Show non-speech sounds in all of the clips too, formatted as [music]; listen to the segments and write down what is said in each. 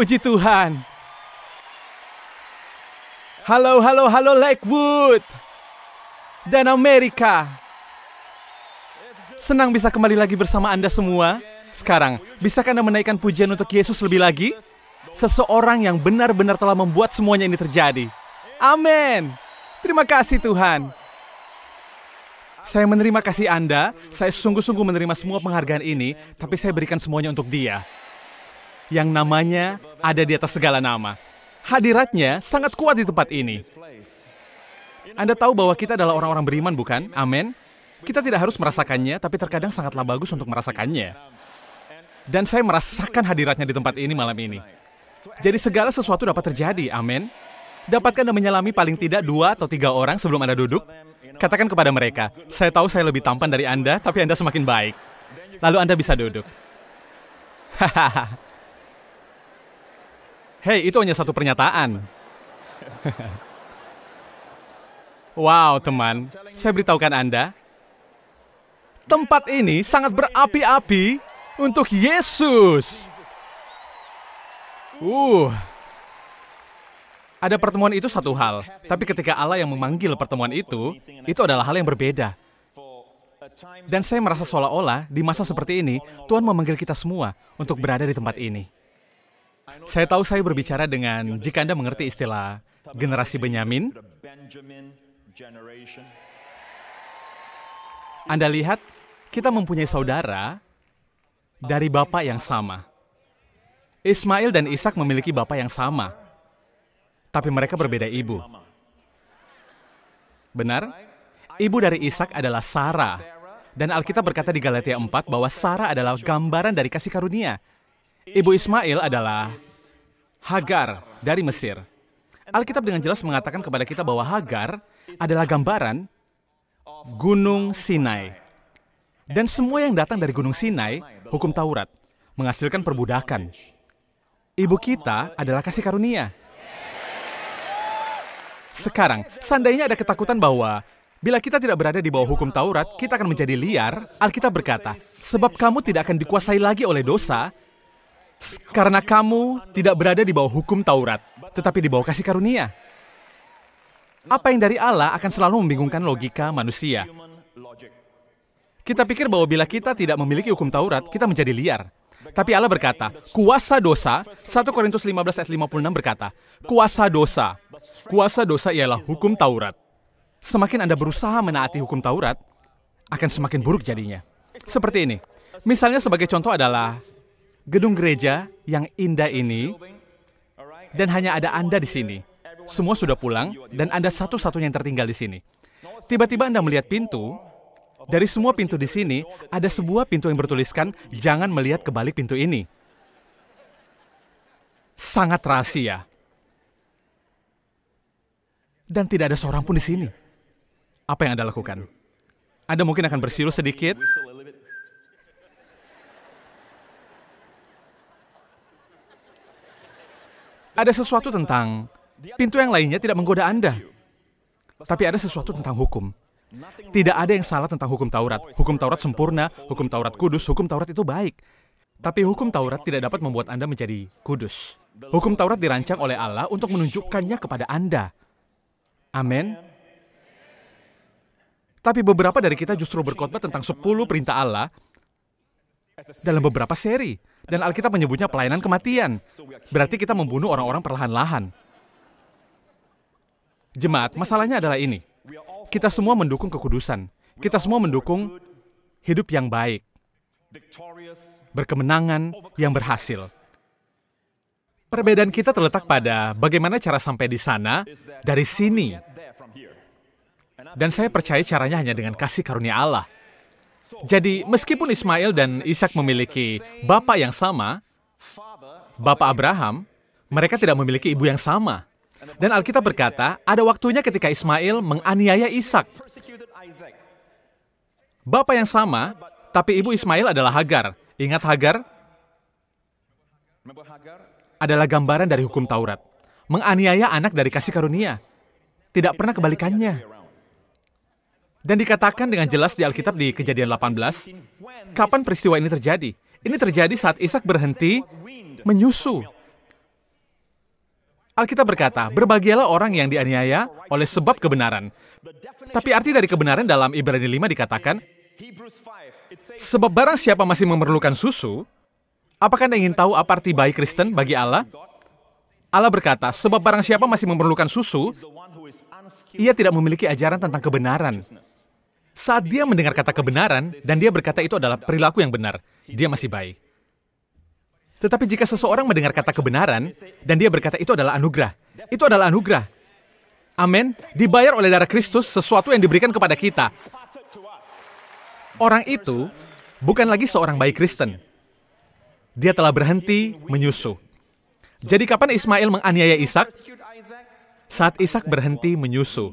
Puji Tuhan. Halo, halo, halo Lakewood dan Amerika. Senang bisa kembali lagi bersama Anda semua. Sekarang, bisakah Anda menaikkan pujian untuk Yesus lebih lagi? Seseorang yang benar-benar telah membuat semuanya ini terjadi. Amin. Terima kasih Tuhan. Saya menerima kasih Anda, saya sungguh-sungguh menerima semua penghargaan ini, tapi saya berikan semuanya untuk dia yang namanya ada di atas segala nama. Hadiratnya sangat kuat di tempat ini. Anda tahu bahwa kita adalah orang-orang beriman, bukan? Amin. Kita tidak harus merasakannya, tapi terkadang sangatlah bagus untuk merasakannya. Dan saya merasakan hadiratnya di tempat ini malam ini. Jadi segala sesuatu dapat terjadi, amin. Dapatkan dan menyelami paling tidak dua atau tiga orang sebelum Anda duduk. Katakan kepada mereka, saya tahu saya lebih tampan dari Anda, tapi Anda semakin baik. Lalu Anda bisa duduk. Hahaha. [laughs] Hei, itu hanya satu pernyataan. wow, teman. Saya beritahukan Anda, tempat ini sangat berapi-api untuk Yesus. Uh, ada pertemuan itu satu hal, tapi ketika Allah yang memanggil pertemuan itu, itu adalah hal yang berbeda. Dan saya merasa seolah-olah di masa seperti ini, Tuhan memanggil kita semua untuk berada di tempat ini. Saya tahu saya berbicara dengan, jika Anda mengerti istilah generasi Benyamin, Anda lihat, kita mempunyai saudara dari bapak yang sama. Ismail dan Ishak memiliki bapak yang sama, tapi mereka berbeda ibu. Benar? Ibu dari Ishak adalah Sarah. Dan Alkitab berkata di Galatia 4 bahwa Sarah adalah gambaran dari kasih karunia. Ibu Ismail adalah Hagar dari Mesir. Alkitab dengan jelas mengatakan kepada kita bahwa Hagar adalah gambaran Gunung Sinai. Dan semua yang datang dari Gunung Sinai, hukum Taurat, menghasilkan perbudakan. Ibu kita adalah kasih karunia. Sekarang, seandainya ada ketakutan bahwa bila kita tidak berada di bawah hukum Taurat, kita akan menjadi liar. Alkitab berkata, sebab kamu tidak akan dikuasai lagi oleh dosa, karena kamu tidak berada di bawah hukum Taurat, tetapi di bawah kasih karunia. Apa yang dari Allah akan selalu membingungkan logika manusia. Kita pikir bahwa bila kita tidak memiliki hukum Taurat, kita menjadi liar. Tapi Allah berkata, kuasa dosa, 1 Korintus 15 ayat 56 berkata, kuasa dosa. Kuasa dosa ialah hukum Taurat. Semakin Anda berusaha menaati hukum Taurat, akan semakin buruk jadinya. Seperti ini. Misalnya sebagai contoh adalah gedung gereja yang indah ini dan hanya ada Anda di sini. Semua sudah pulang dan Anda satu-satunya yang tertinggal di sini. Tiba-tiba Anda melihat pintu, dari semua pintu di sini, ada sebuah pintu yang bertuliskan, jangan melihat ke balik pintu ini. Sangat rahasia. Dan tidak ada seorang pun di sini. Apa yang Anda lakukan? Anda mungkin akan bersilu sedikit, Ada sesuatu tentang pintu yang lainnya tidak menggoda Anda. Tapi ada sesuatu tentang hukum. Tidak ada yang salah tentang hukum Taurat. Hukum Taurat sempurna, hukum Taurat kudus, hukum Taurat itu baik. Tapi hukum Taurat tidak dapat membuat Anda menjadi kudus. Hukum Taurat dirancang oleh Allah untuk menunjukkannya kepada Anda. Amin. Tapi beberapa dari kita justru berkhotbah tentang 10 perintah Allah dalam beberapa seri. Dan Alkitab menyebutnya pelayanan kematian. Berarti kita membunuh orang-orang perlahan-lahan. Jemaat, masalahnya adalah ini. Kita semua mendukung kekudusan. Kita semua mendukung hidup yang baik. Berkemenangan yang berhasil. Perbedaan kita terletak pada bagaimana cara sampai di sana dari sini. Dan saya percaya caranya hanya dengan kasih karunia Allah. Jadi, meskipun Ismail dan Ishak memiliki bapak yang sama, bapak Abraham, mereka tidak memiliki ibu yang sama. Dan Alkitab berkata, ada waktunya ketika Ismail menganiaya Ishak. Bapak yang sama, tapi ibu Ismail adalah Hagar. Ingat Hagar? Adalah gambaran dari hukum Taurat. Menganiaya anak dari kasih karunia. Tidak pernah kebalikannya. Dan dikatakan dengan jelas di Alkitab di Kejadian 18, kapan peristiwa ini terjadi? Ini terjadi saat Ishak berhenti menyusu. Alkitab berkata, berbahagialah orang yang dianiaya oleh sebab kebenaran. Tapi arti dari kebenaran dalam Ibrani 5 dikatakan, sebab barang siapa masih memerlukan susu, apakah Anda ingin tahu apa arti baik Kristen bagi Allah? Allah berkata, sebab barang siapa masih memerlukan susu, ia tidak memiliki ajaran tentang kebenaran. Saat dia mendengar kata kebenaran, dan dia berkata itu adalah perilaku yang benar, dia masih baik. Tetapi jika seseorang mendengar kata kebenaran, dan dia berkata itu adalah anugerah, itu adalah anugerah. Amin. Dibayar oleh darah Kristus sesuatu yang diberikan kepada kita. Orang itu bukan lagi seorang bayi Kristen. Dia telah berhenti menyusu. Jadi kapan Ismail menganiaya Ishak? Saat Ishak berhenti menyusu,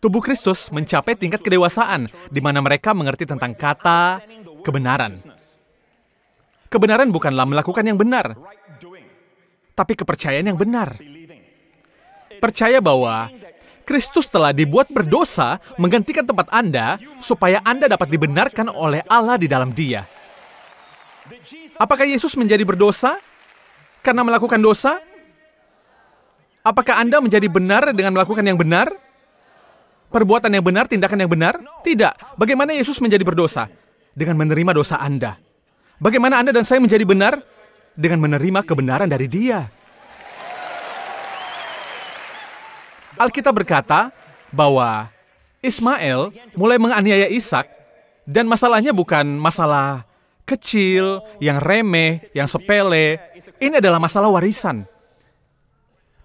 tubuh Kristus mencapai tingkat kedewasaan di mana mereka mengerti tentang kata kebenaran. Kebenaran bukanlah melakukan yang benar, tapi kepercayaan yang benar. Percaya bahwa Kristus telah dibuat berdosa menggantikan tempat Anda supaya Anda dapat dibenarkan oleh Allah di dalam Dia. Apakah Yesus menjadi berdosa karena melakukan dosa? Apakah Anda menjadi benar dengan melakukan yang benar? Perbuatan yang benar, tindakan yang benar? Tidak. Bagaimana Yesus menjadi berdosa? Dengan menerima dosa Anda. Bagaimana Anda dan saya menjadi benar? Dengan menerima kebenaran dari Dia. Alkitab berkata bahwa Ismail mulai menganiaya Ishak dan masalahnya bukan masalah kecil, yang remeh, yang sepele. Ini adalah masalah warisan.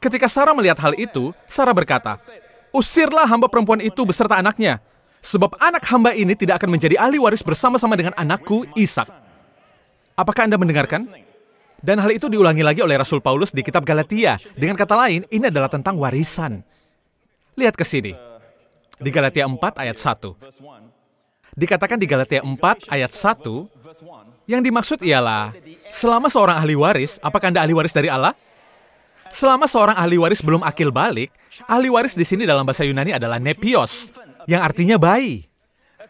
Ketika Sarah melihat hal itu, Sarah berkata, "Usirlah hamba perempuan itu beserta anaknya, sebab anak hamba ini tidak akan menjadi ahli waris bersama-sama dengan anakku, Ishak." Apakah Anda mendengarkan? Dan hal itu diulangi lagi oleh Rasul Paulus di kitab Galatia. Dengan kata lain, ini adalah tentang warisan. Lihat ke sini. Di Galatia 4 ayat 1. Dikatakan di Galatia 4 ayat 1, yang dimaksud ialah, selama seorang ahli waris, apakah Anda ahli waris dari Allah? Selama seorang ahli waris belum akil balik, ahli waris di sini dalam bahasa Yunani adalah nepios, yang artinya bayi.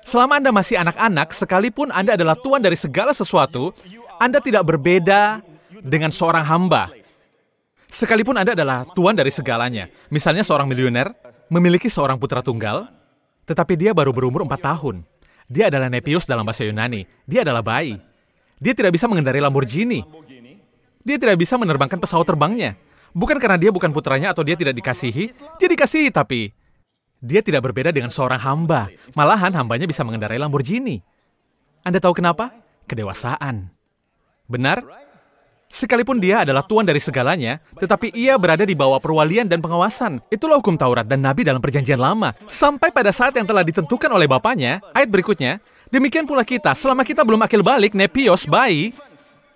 Selama Anda masih anak-anak, sekalipun Anda adalah tuan dari segala sesuatu, Anda tidak berbeda dengan seorang hamba. Sekalipun Anda adalah tuan dari segalanya. Misalnya seorang milioner memiliki seorang putra tunggal, tetapi dia baru berumur 4 tahun. Dia adalah nepios dalam bahasa Yunani. Dia adalah bayi. Dia tidak bisa mengendarai Lamborghini. Dia tidak bisa menerbangkan pesawat terbangnya. Bukan karena dia bukan putranya atau dia tidak dikasihi, dia dikasihi tapi dia tidak berbeda dengan seorang hamba. Malahan hambanya bisa mengendarai Lamborghini. Anda tahu kenapa? Kedewasaan. Benar? Sekalipun dia adalah tuan dari segalanya, tetapi ia berada di bawah perwalian dan pengawasan. Itulah hukum Taurat dan Nabi dalam perjanjian lama. Sampai pada saat yang telah ditentukan oleh Bapaknya, ayat berikutnya, demikian pula kita, selama kita belum akil balik, nepios, bayi,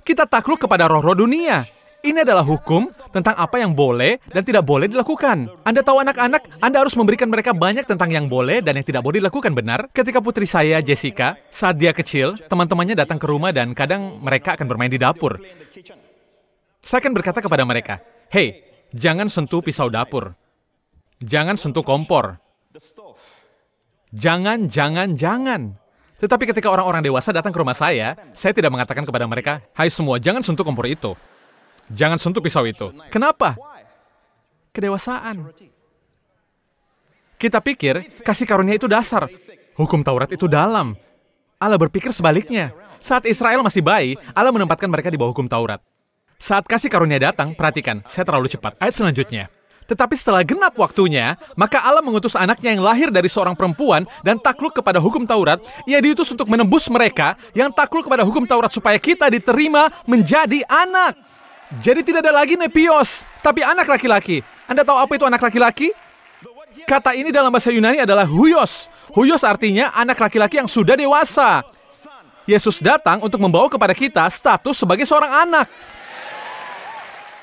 kita takluk kepada roh-roh dunia. Ini adalah hukum tentang apa yang boleh dan tidak boleh dilakukan. Anda tahu anak-anak, Anda harus memberikan mereka banyak tentang yang boleh dan yang tidak boleh dilakukan, benar? Ketika putri saya, Jessica, saat dia kecil, teman-temannya datang ke rumah dan kadang mereka akan bermain di dapur. Saya akan berkata kepada mereka, Hei, jangan sentuh pisau dapur. Jangan sentuh kompor. Jangan, jangan, jangan. Tetapi ketika orang-orang dewasa datang ke rumah saya, saya tidak mengatakan kepada mereka, Hai semua, jangan sentuh kompor itu. Jangan sentuh pisau itu. Kenapa? Kedewasaan. Kita pikir kasih karunia itu dasar. Hukum Taurat itu dalam. Allah berpikir sebaliknya. Saat Israel masih bayi, Allah menempatkan mereka di bawah hukum Taurat. Saat kasih karunia datang, perhatikan, saya terlalu cepat. Ayat selanjutnya. Tetapi setelah genap waktunya, maka Allah mengutus anaknya yang lahir dari seorang perempuan dan takluk kepada hukum Taurat. Ia diutus untuk menembus mereka yang takluk kepada hukum Taurat supaya kita diterima menjadi anak. Jadi tidak ada lagi nepios, tapi anak laki-laki. Anda tahu apa itu anak laki-laki? Kata ini dalam bahasa Yunani adalah huyos. Huyos artinya anak laki-laki yang sudah dewasa. Yesus datang untuk membawa kepada kita status sebagai seorang anak.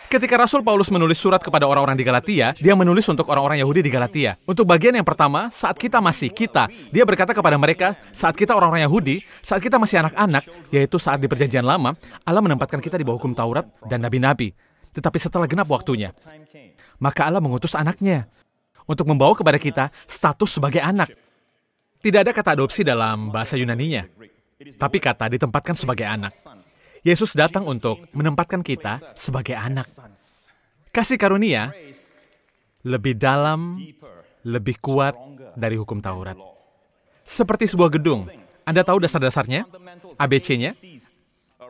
Ketika Rasul Paulus menulis surat kepada orang-orang di Galatia, dia menulis untuk orang-orang Yahudi di Galatia. Untuk bagian yang pertama, saat kita masih kita, dia berkata kepada mereka, saat kita orang-orang Yahudi, saat kita masih anak-anak, yaitu saat di perjanjian lama, Allah menempatkan kita di bawah hukum Taurat dan nabi-nabi. Tetapi setelah genap waktunya, maka Allah mengutus anaknya untuk membawa kepada kita status sebagai anak. Tidak ada kata adopsi dalam bahasa Yunaninya, tapi kata ditempatkan sebagai anak. Yesus datang untuk menempatkan kita sebagai anak. Kasih karunia lebih dalam, lebih kuat dari hukum Taurat. Seperti sebuah gedung, Anda tahu dasar-dasarnya, ABC-nya,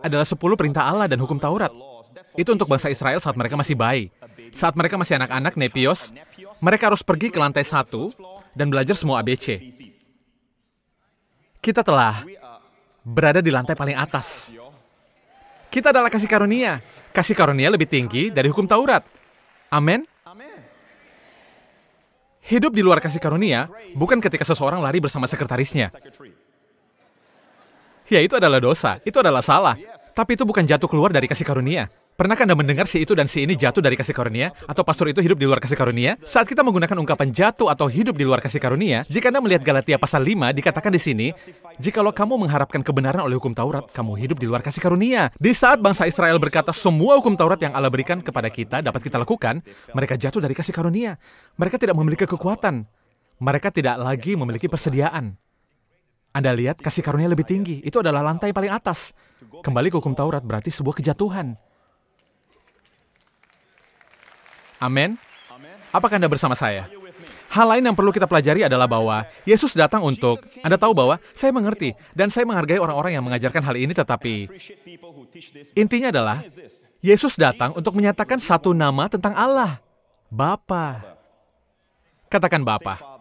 adalah 10 perintah Allah dan hukum Taurat. Itu untuk bangsa Israel saat mereka masih bayi. Saat mereka masih anak-anak, nepios, mereka harus pergi ke lantai satu dan belajar semua ABC. Kita telah berada di lantai paling atas. Kita adalah kasih karunia. Kasih karunia lebih tinggi dari hukum Taurat. Amin. Hidup di luar kasih karunia bukan ketika seseorang lari bersama sekretarisnya. Ya, itu adalah dosa. Itu adalah salah. Tapi itu bukan jatuh keluar dari kasih karunia. Pernahkah Anda mendengar si itu dan si ini jatuh dari kasih karunia? Atau pastor itu hidup di luar kasih karunia? Saat kita menggunakan ungkapan jatuh atau hidup di luar kasih karunia, jika Anda melihat Galatia pasal 5, dikatakan di sini, Jikalau kamu mengharapkan kebenaran oleh hukum Taurat, kamu hidup di luar kasih karunia. Di saat bangsa Israel berkata, semua hukum Taurat yang Allah berikan kepada kita dapat kita lakukan, mereka jatuh dari kasih karunia. Mereka tidak memiliki kekuatan. Mereka tidak lagi memiliki persediaan. Anda lihat kasih karunia lebih tinggi. Itu adalah lantai paling atas. Kembali ke hukum Taurat berarti sebuah kejatuhan. Amin. Apakah Anda bersama saya? Hal lain yang perlu kita pelajari adalah bahwa Yesus datang untuk Anda tahu bahwa saya mengerti dan saya menghargai orang-orang yang mengajarkan hal ini tetapi intinya adalah Yesus datang untuk menyatakan satu nama tentang Allah. Bapa. Katakan Bapa.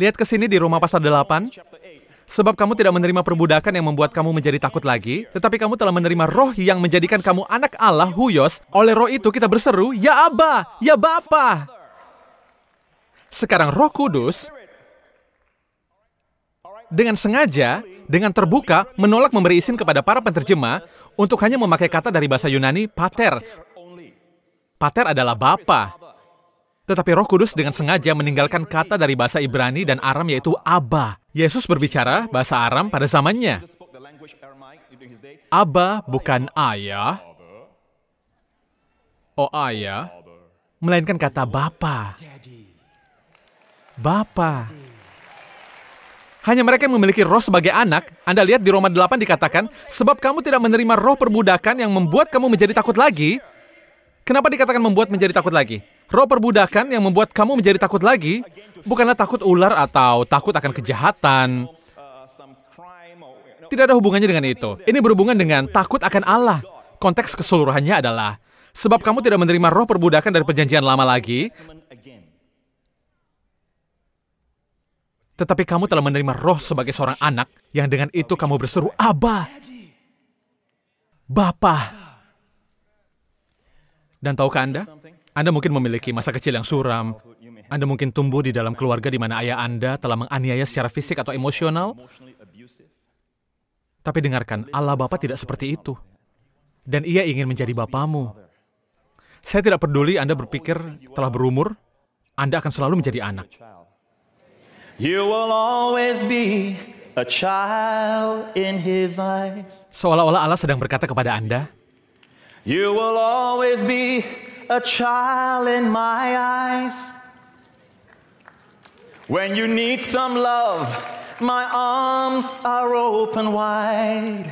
Lihat ke sini di Roma pasal 8. Sebab kamu tidak menerima perbudakan yang membuat kamu menjadi takut lagi, tetapi kamu telah menerima roh yang menjadikan kamu anak Allah, Huyos. Oleh roh itu kita berseru, Ya Aba, Ya Bapa. Sekarang roh kudus dengan sengaja, dengan terbuka, menolak memberi izin kepada para penterjemah untuk hanya memakai kata dari bahasa Yunani, pater. Pater adalah bapa. Tetapi Roh Kudus dengan sengaja meninggalkan kata dari bahasa Ibrani dan Aram yaitu Aba. Yesus berbicara bahasa Aram pada zamannya. Aba bukan ayah. Oh ayah, melainkan kata bapa. Bapa. Hanya mereka yang memiliki roh sebagai anak. Anda lihat di Roma 8 dikatakan, sebab kamu tidak menerima roh perbudakan yang membuat kamu menjadi takut lagi. Kenapa dikatakan membuat menjadi takut lagi? Roh perbudakan yang membuat kamu menjadi takut lagi bukanlah takut ular atau takut akan kejahatan. Tidak ada hubungannya dengan itu. Ini berhubungan dengan takut akan Allah. Konteks keseluruhannya adalah sebab kamu tidak menerima roh perbudakan dari perjanjian lama lagi, tetapi kamu telah menerima roh sebagai seorang anak, yang dengan itu kamu berseru, Aba, Bapa. Dan tahukah Anda, anda mungkin memiliki masa kecil yang suram. Anda mungkin tumbuh di dalam keluarga di mana ayah Anda telah menganiaya secara fisik atau emosional. Tapi dengarkan, Allah Bapa tidak seperti itu. Dan ia ingin menjadi Bapamu. Saya tidak peduli Anda berpikir telah berumur, Anda akan selalu menjadi anak. Seolah-olah Allah sedang berkata kepada Anda, a child in my eyes. When you need some love, my arms are open wide.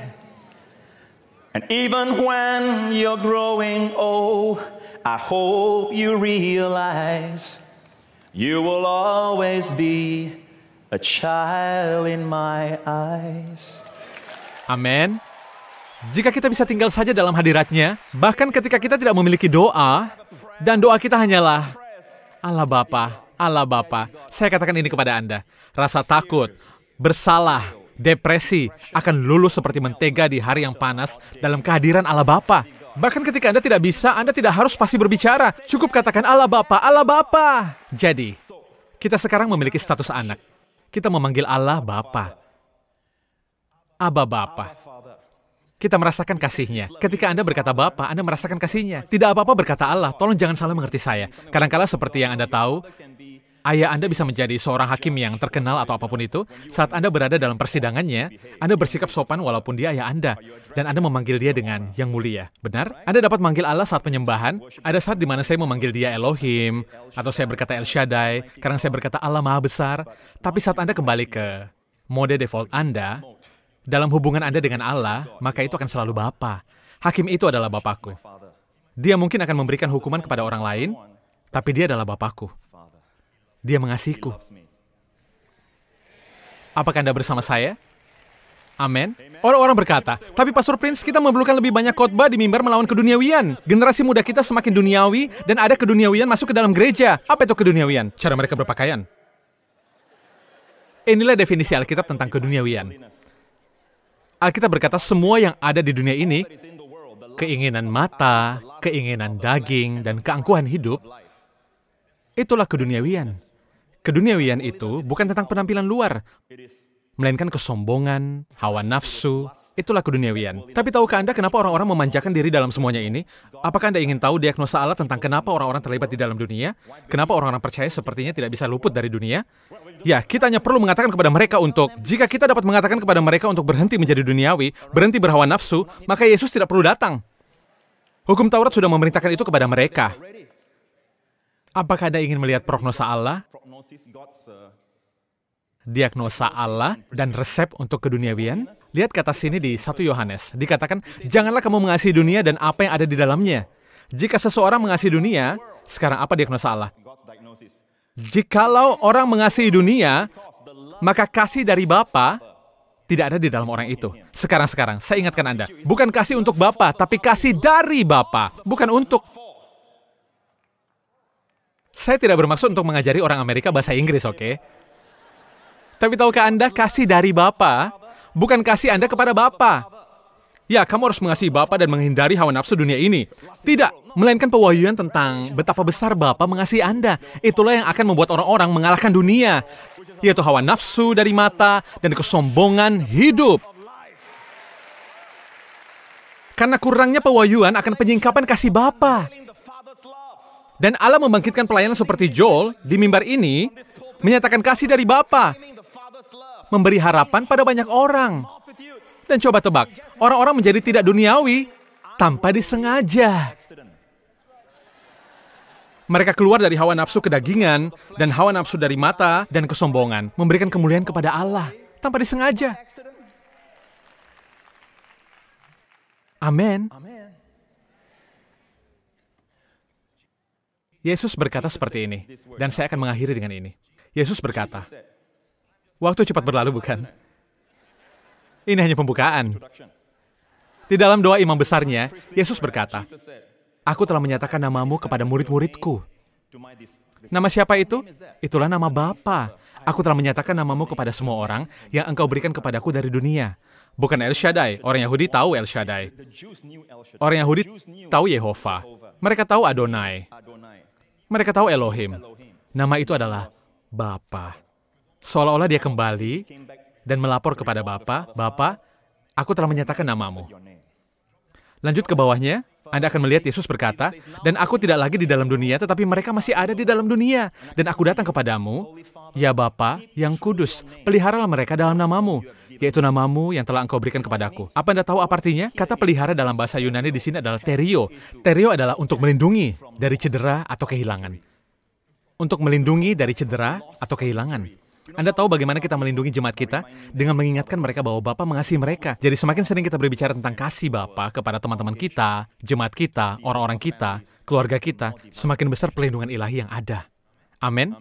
And even when you're growing old, I hope you realize you will always be a child in my eyes. Amen. Jika kita bisa tinggal saja dalam hadiratnya, bahkan ketika kita tidak memiliki doa, dan doa kita hanyalah, Allah Bapa, Allah Bapa, saya katakan ini kepada Anda, rasa takut, bersalah, depresi akan lulus seperti mentega di hari yang panas dalam kehadiran Allah Bapa. Bahkan ketika Anda tidak bisa, Anda tidak harus pasti berbicara. Cukup katakan Allah Bapa, Allah Bapa. Jadi, kita sekarang memiliki status anak. Kita memanggil Allah Bapa. Aba Bapa. Kita merasakan kasihnya. Ketika Anda berkata Bapa, Anda merasakan kasihnya. Tidak apa-apa berkata Allah, tolong jangan salah mengerti saya. Kadangkala seperti yang Anda tahu, Ayah Anda bisa menjadi seorang hakim yang terkenal atau apapun itu. Saat Anda berada dalam persidangannya, Anda bersikap sopan walaupun dia ayah Anda. Dan Anda memanggil dia dengan yang mulia. Benar? Anda dapat manggil Allah saat penyembahan. Ada saat di mana saya memanggil dia Elohim, atau saya berkata El Shaddai, karena saya berkata Allah Maha Besar. Tapi saat Anda kembali ke mode default Anda, dalam hubungan Anda dengan Allah, maka itu akan selalu Bapa. Hakim itu adalah Bapakku. Dia mungkin akan memberikan hukuman kepada orang lain, tapi dia adalah Bapakku. Dia mengasihiku. Apakah Anda bersama saya? Amin. Orang-orang berkata, tapi Pastor Prince, kita memerlukan lebih banyak khotbah di mimbar melawan keduniawian. Generasi muda kita semakin duniawi, dan ada keduniawian masuk ke dalam gereja. Apa itu keduniawian? Cara mereka berpakaian. Inilah definisi Alkitab tentang keduniawian. Alkitab berkata semua yang ada di dunia ini, keinginan mata, keinginan daging, dan keangkuhan hidup, itulah keduniawian. Keduniawian itu bukan tentang penampilan luar, melainkan kesombongan, hawa nafsu, itulah keduniawian. Tapi tahukah Anda kenapa orang-orang memanjakan diri dalam semuanya ini? Apakah Anda ingin tahu diagnosa Allah tentang kenapa orang-orang terlibat di dalam dunia? Kenapa orang-orang percaya sepertinya tidak bisa luput dari dunia? Ya, kita hanya perlu mengatakan kepada mereka untuk, jika kita dapat mengatakan kepada mereka untuk berhenti menjadi duniawi, berhenti berhawa nafsu, maka Yesus tidak perlu datang. Hukum Taurat sudah memerintahkan itu kepada mereka. Apakah Anda ingin melihat prognosa Allah? Diagnosa Allah dan resep untuk keduniawian? Lihat kata sini di 1 Yohanes. Dikatakan, janganlah kamu mengasihi dunia dan apa yang ada di dalamnya. Jika seseorang mengasihi dunia, sekarang apa diagnosa Allah? Jikalau orang mengasihi dunia, maka kasih dari Bapa tidak ada di dalam orang itu. Sekarang-sekarang, saya ingatkan Anda. Bukan kasih untuk Bapa, tapi kasih dari Bapa. Bukan untuk. Saya tidak bermaksud untuk mengajari orang Amerika bahasa Inggris, oke? Okay? Tapi tahukah Anda kasih dari Bapa? Bukan kasih Anda kepada Bapa, Ya, kamu harus mengasihi Bapa dan menghindari hawa nafsu dunia ini. Tidak, melainkan pewahyuan tentang betapa besar Bapa mengasihi Anda. Itulah yang akan membuat orang-orang mengalahkan dunia, yaitu hawa nafsu dari mata dan kesombongan hidup. Karena kurangnya pewahyuan akan penyingkapan kasih Bapa. Dan Allah membangkitkan pelayanan seperti Joel di mimbar ini, menyatakan kasih dari Bapa, memberi harapan pada banyak orang. Dan coba tebak, orang-orang menjadi tidak duniawi tanpa disengaja. Mereka keluar dari hawa nafsu kedagingan dan hawa nafsu dari mata dan kesombongan, memberikan kemuliaan kepada Allah tanpa disengaja. Amin. Yesus berkata seperti ini, dan saya akan mengakhiri dengan ini. Yesus berkata, "Waktu cepat berlalu, bukan?" Ini hanya pembukaan. Di dalam doa imam besarnya, Yesus berkata, Aku telah menyatakan namamu kepada murid-muridku. Nama siapa itu? Itulah nama Bapa. Aku telah menyatakan namamu kepada semua orang yang engkau berikan kepadaku dari dunia. Bukan El Shaddai. Orang Yahudi tahu El Shaddai. Orang Yahudi tahu Yehova. Mereka tahu Adonai. Mereka tahu Elohim. Nama itu adalah Bapa. Seolah-olah dia kembali dan melapor kepada Bapa, Bapa, aku telah menyatakan namamu. Lanjut ke bawahnya, Anda akan melihat Yesus berkata, dan aku tidak lagi di dalam dunia, tetapi mereka masih ada di dalam dunia. Dan aku datang kepadamu, ya Bapa yang kudus, peliharalah mereka dalam namamu, yaitu namamu yang telah engkau berikan kepadaku. Apa Anda tahu apa artinya? Kata pelihara dalam bahasa Yunani di sini adalah terio. Terio adalah untuk melindungi dari cedera atau kehilangan. Untuk melindungi dari cedera atau kehilangan. Anda tahu bagaimana kita melindungi jemaat kita? Dengan mengingatkan mereka bahwa Bapa mengasihi mereka. Jadi semakin sering kita berbicara tentang kasih Bapa kepada teman-teman kita, jemaat kita, orang-orang kita, keluarga kita, semakin besar perlindungan ilahi yang ada. Amin.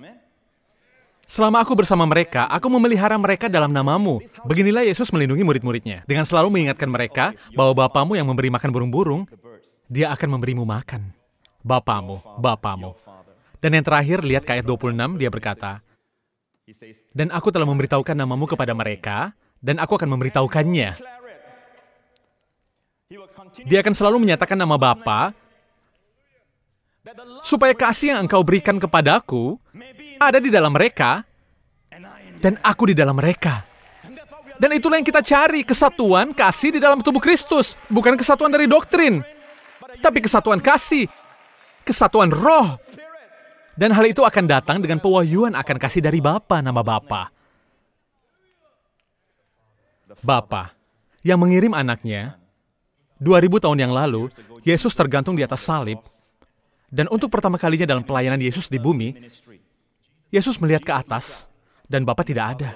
Selama aku bersama mereka, aku memelihara mereka dalam namamu. Beginilah Yesus melindungi murid-muridnya. Dengan selalu mengingatkan mereka bahwa Bapamu yang memberi makan burung-burung, dia akan memberimu makan. Bapamu, Bapamu. Dan yang terakhir, lihat ke ayat 26, dia berkata, dan aku telah memberitahukan namamu kepada mereka, dan aku akan memberitahukannya. Dia akan selalu menyatakan nama Bapa, supaya kasih yang engkau berikan kepadaku ada di dalam mereka, dan aku di dalam mereka. Dan itulah yang kita cari, kesatuan kasih di dalam tubuh Kristus. Bukan kesatuan dari doktrin, tapi kesatuan kasih, kesatuan roh, dan hal itu akan datang dengan pewahyuan akan kasih dari Bapa nama Bapa. Bapa yang mengirim anaknya 2000 tahun yang lalu, Yesus tergantung di atas salib. Dan untuk pertama kalinya dalam pelayanan Yesus di bumi, Yesus melihat ke atas dan Bapa tidak ada.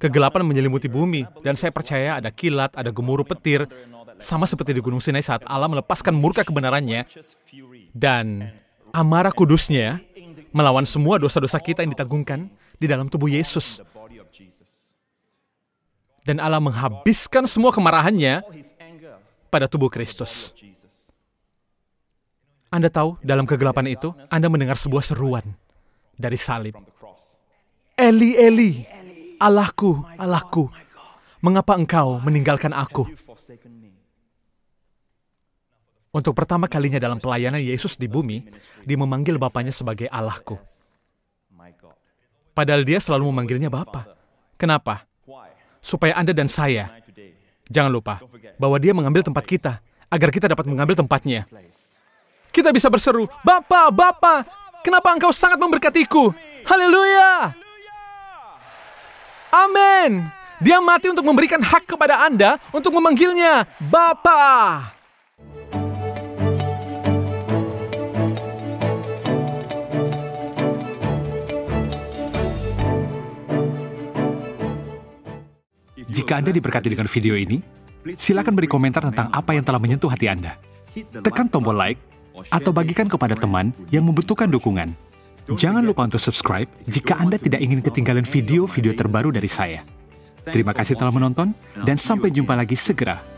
Kegelapan menyelimuti bumi, dan saya percaya ada kilat, ada gemuruh petir, sama seperti di Gunung Sinai saat Allah melepaskan murka kebenarannya dan amarah kudusnya melawan semua dosa-dosa kita yang ditanggungkan di dalam tubuh Yesus. Dan Allah menghabiskan semua kemarahannya pada tubuh Kristus. Anda tahu, dalam kegelapan itu, Anda mendengar sebuah seruan dari salib. Eli, Eli, Allahku, Allahku, mengapa engkau meninggalkan aku? Untuk pertama kalinya dalam pelayanan Yesus di bumi, dia memanggil Bapaknya sebagai Allahku. Padahal dia selalu memanggilnya Bapa. Kenapa? Supaya Anda dan saya, jangan lupa, bahwa dia mengambil tempat kita, agar kita dapat mengambil tempatnya. Kita bisa berseru, Bapa, Bapa, kenapa engkau sangat memberkatiku? Haleluya! Amin! Dia mati untuk memberikan hak kepada Anda untuk memanggilnya Bapak. Jika Anda diberkati dengan video ini, silakan beri komentar tentang apa yang telah menyentuh hati Anda. Tekan tombol like atau bagikan kepada teman yang membutuhkan dukungan. Jangan lupa untuk subscribe jika Anda tidak ingin ketinggalan video-video terbaru dari saya. Terima kasih telah menonton, dan sampai jumpa lagi segera.